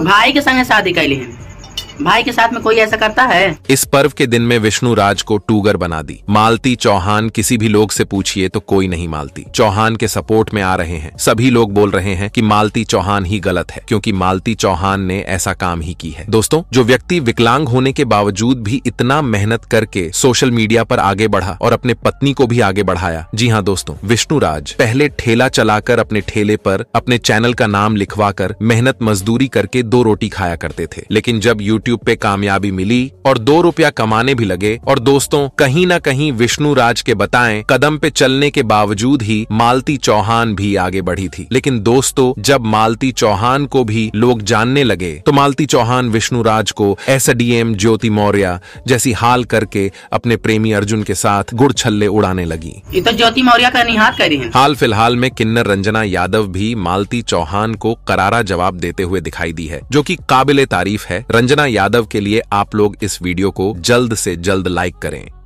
भाई के संगे शादी कैली है भाई के साथ में कोई ऐसा करता है इस पर्व के दिन में विष्णु राज को टूगर बना दी मालती चौहान किसी भी लोग से पूछिए तो कोई नहीं मालती चौहान के सपोर्ट में आ रहे हैं सभी लोग बोल रहे हैं कि मालती चौहान ही गलत है क्योंकि मालती चौहान ने ऐसा काम ही की है दोस्तों जो व्यक्ति विकलांग होने के बावजूद भी इतना मेहनत करके सोशल मीडिया पर आगे बढ़ा और अपने पत्नी को भी आगे बढ़ाया जी हाँ दोस्तों विष्णु राज पहले ठेला चलाकर अपने ठेले पर अपने चैनल का नाम लिखवा कर मेहनत मजदूरी करके दो रोटी खाया करते थे लेकिन जब यू यूट्यूब पे कामयाबी मिली और दो रुपया कमाने भी लगे और दोस्तों कहीं ना कहीं विष्णु राज के बताएं कदम पे चलने के बावजूद ही मालती चौहान भी आगे बढ़ी थी लेकिन दोस्तों जब मालती चौहान को भी लोग जानने लगे तो मालती चौहान विष्णु राज को एस ज्योति मौर्य जैसी हाल करके अपने प्रेमी अर्जुन के साथ गुड़ छल्ले उड़ाने लगी ये तो ज्योति मौर्य का निहार कर रही है हाल फिलहाल में किन्नर रंजना यादव भी मालती चौहान को करारा जवाब देते हुए दिखाई दी है जो की काबिले तारीफ है रंजना यादव के लिए आप लोग इस वीडियो को जल्द से जल्द लाइक करें